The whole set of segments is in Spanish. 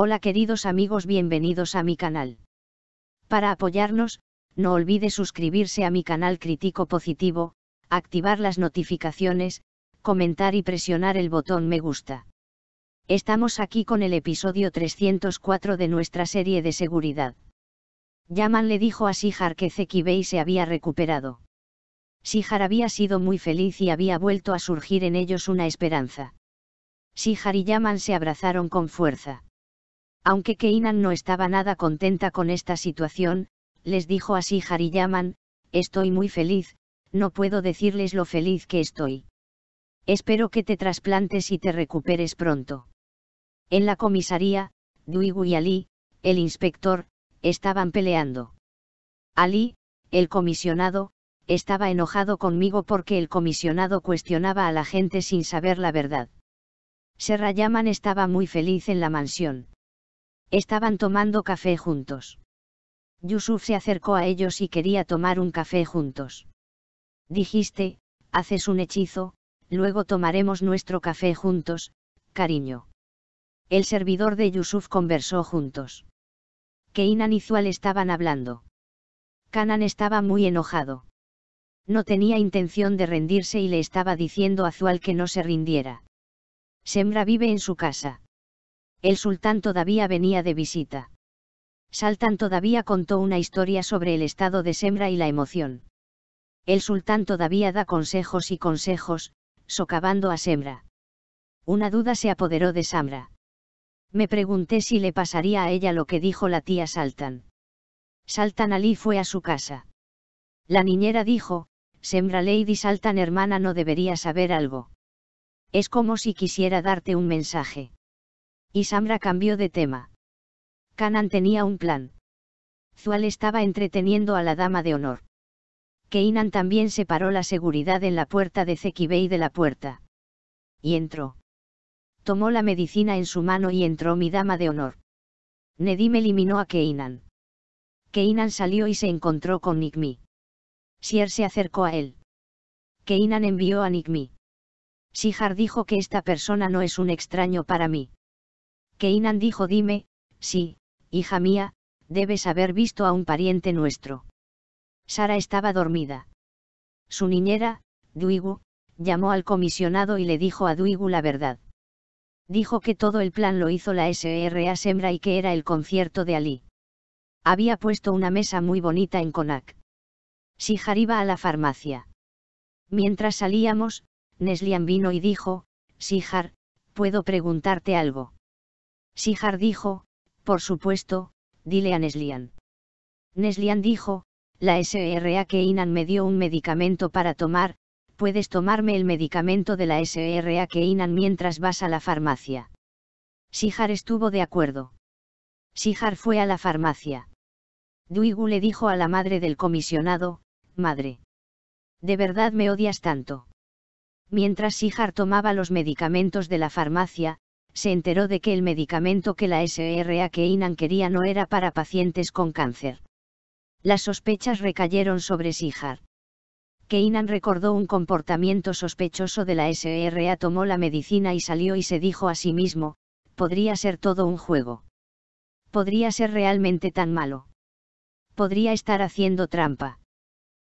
Hola queridos amigos, bienvenidos a mi canal. Para apoyarnos, no olvide suscribirse a mi canal Crítico Positivo, activar las notificaciones, comentar y presionar el botón me gusta. Estamos aquí con el episodio 304 de nuestra serie de seguridad. Yaman le dijo a sijar que Zekibei se había recuperado. sijar había sido muy feliz y había vuelto a surgir en ellos una esperanza. sijar y Yaman se abrazaron con fuerza. Aunque Keinan no estaba nada contenta con esta situación, les dijo así Hariyaman, estoy muy feliz, no puedo decirles lo feliz que estoy. Espero que te trasplantes y te recuperes pronto. En la comisaría, Duigu y Ali, el inspector, estaban peleando. Ali, el comisionado, estaba enojado conmigo porque el comisionado cuestionaba a la gente sin saber la verdad. Serrayaman estaba muy feliz en la mansión. Estaban tomando café juntos. Yusuf se acercó a ellos y quería tomar un café juntos. Dijiste, haces un hechizo, luego tomaremos nuestro café juntos, cariño. El servidor de Yusuf conversó juntos. Keinan y Zual estaban hablando. Canan estaba muy enojado. No tenía intención de rendirse y le estaba diciendo a Zual que no se rindiera. Sembra vive en su casa el sultán todavía venía de visita. Saltan todavía contó una historia sobre el estado de Semra y la emoción. El sultán todavía da consejos y consejos, socavando a Semra. Una duda se apoderó de Samra. Me pregunté si le pasaría a ella lo que dijo la tía Saltan. Saltan Ali fue a su casa. La niñera dijo, Sembra Lady Saltan hermana no debería saber algo. Es como si quisiera darte un mensaje y Samra cambió de tema. Kanan tenía un plan. Zual estaba entreteniendo a la dama de honor. Keinan también separó la seguridad en la puerta de Zekibei de la puerta. Y entró. Tomó la medicina en su mano y entró mi dama de honor. Nedim eliminó a Keinan. Keinan salió y se encontró con Nikmi. Sier se acercó a él. Keinan envió a Nikmi. Sihar dijo que esta persona no es un extraño para mí que dijo dime, sí, hija mía, debes haber visto a un pariente nuestro. Sara estaba dormida. Su niñera, Duigu, llamó al comisionado y le dijo a Duigu la verdad. Dijo que todo el plan lo hizo la SRA Sembra y que era el concierto de Ali. Había puesto una mesa muy bonita en Konak. Sijar iba a la farmacia. Mientras salíamos, Neslian vino y dijo, Sijar, ¿puedo preguntarte algo? Sihar dijo, por supuesto, dile a Neslian. Neslian dijo, la SRA que Inan me dio un medicamento para tomar, puedes tomarme el medicamento de la SRA que Inan mientras vas a la farmacia. Sihar estuvo de acuerdo. Sihar fue a la farmacia. Duigu le dijo a la madre del comisionado, madre. ¿De verdad me odias tanto? Mientras Sihar tomaba los medicamentos de la farmacia, se enteró de que el medicamento que la SRA Keinan quería no era para pacientes con cáncer. Las sospechas recayeron sobre Sihar. Keinan recordó un comportamiento sospechoso de la SRA, tomó la medicina y salió y se dijo a sí mismo, podría ser todo un juego. Podría ser realmente tan malo. Podría estar haciendo trampa.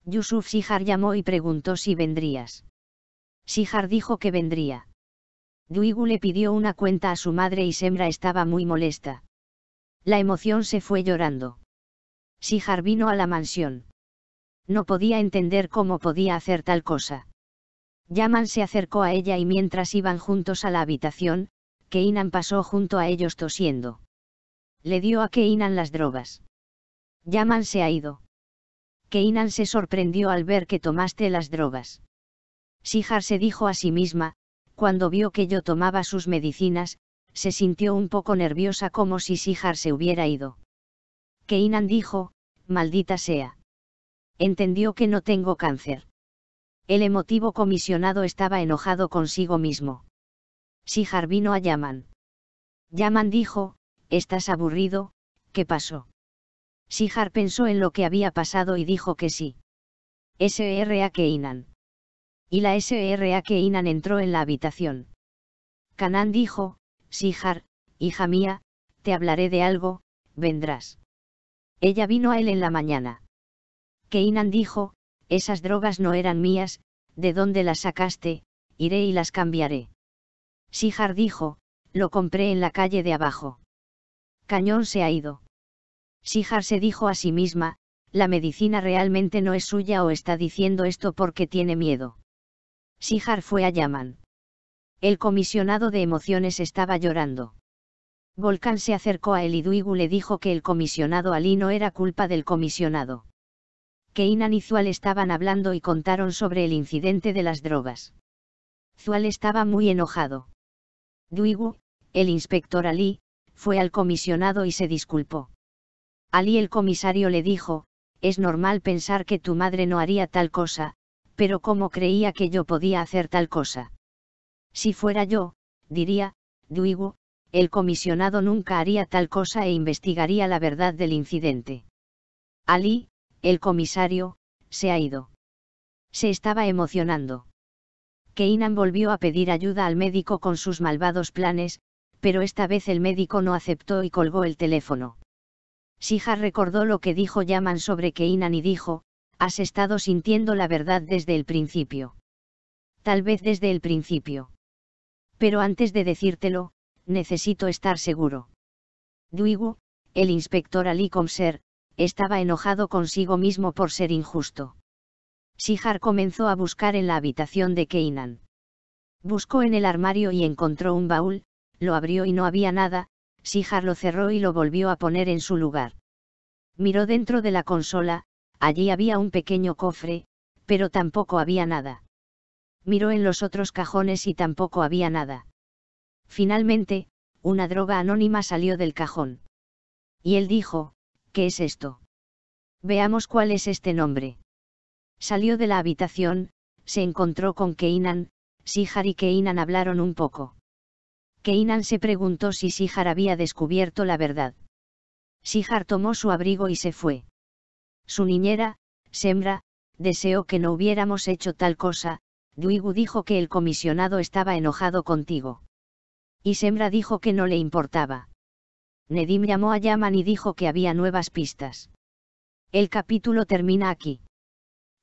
Yusuf Sihar llamó y preguntó si vendrías. Sihar dijo que vendría. Duigu le pidió una cuenta a su madre y Sembra estaba muy molesta. La emoción se fue llorando. Sijar vino a la mansión. No podía entender cómo podía hacer tal cosa. Yaman se acercó a ella y mientras iban juntos a la habitación, Keinan pasó junto a ellos tosiendo. Le dio a Keinan las drogas. Yaman se ha ido. Keinan se sorprendió al ver que tomaste las drogas. Sijar se dijo a sí misma, cuando vio que yo tomaba sus medicinas, se sintió un poco nerviosa como si Sijar se hubiera ido. Keinan dijo, maldita sea. Entendió que no tengo cáncer. El emotivo comisionado estaba enojado consigo mismo. Sijar vino a Yaman. Yaman dijo, ¿estás aburrido? ¿Qué pasó? Sijar pensó en lo que había pasado y dijo que sí. S.R.A. Keinan y la SRA que Inan entró en la habitación. Canán dijo, Sijar, hija mía, te hablaré de algo, vendrás. Ella vino a él en la mañana. Keinan dijo, esas drogas no eran mías, ¿de dónde las sacaste? Iré y las cambiaré. Sijar dijo, lo compré en la calle de abajo. Cañón se ha ido. Sijar se dijo a sí misma, la medicina realmente no es suya o está diciendo esto porque tiene miedo. Sijar fue a Yaman. El comisionado de emociones estaba llorando. Volcán se acercó a él y Duigu le dijo que el comisionado Ali no era culpa del comisionado. Que Inan y Zual estaban hablando y contaron sobre el incidente de las drogas. Zual estaba muy enojado. Duigu, el inspector Ali, fue al comisionado y se disculpó. Ali el comisario le dijo, es normal pensar que tu madre no haría tal cosa, pero ¿cómo creía que yo podía hacer tal cosa? Si fuera yo, diría, Duigo, el comisionado nunca haría tal cosa e investigaría la verdad del incidente. Ali, el comisario, se ha ido. Se estaba emocionando. Keinan volvió a pedir ayuda al médico con sus malvados planes, pero esta vez el médico no aceptó y colgó el teléfono. Sija recordó lo que dijo Yaman sobre Keinan y dijo, has estado sintiendo la verdad desde el principio. Tal vez desde el principio. Pero antes de decírtelo, necesito estar seguro. Duigu, el inspector Ali Comser, estaba enojado consigo mismo por ser injusto. sijar comenzó a buscar en la habitación de Keinan. Buscó en el armario y encontró un baúl, lo abrió y no había nada, sijar lo cerró y lo volvió a poner en su lugar. Miró dentro de la consola, Allí había un pequeño cofre, pero tampoco había nada. Miró en los otros cajones y tampoco había nada. Finalmente, una droga anónima salió del cajón. Y él dijo, ¿qué es esto? Veamos cuál es este nombre. Salió de la habitación, se encontró con Keinan, Sihar y Keinan hablaron un poco. Keinan se preguntó si Sihar había descubierto la verdad. Sihar tomó su abrigo y se fue. Su niñera, Sembra, deseó que no hubiéramos hecho tal cosa, Duigu dijo que el comisionado estaba enojado contigo. Y Sembra dijo que no le importaba. Nedim llamó a Yaman y dijo que había nuevas pistas. El capítulo termina aquí.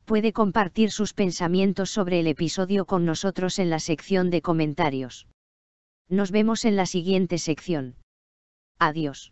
Puede compartir sus pensamientos sobre el episodio con nosotros en la sección de comentarios. Nos vemos en la siguiente sección. Adiós.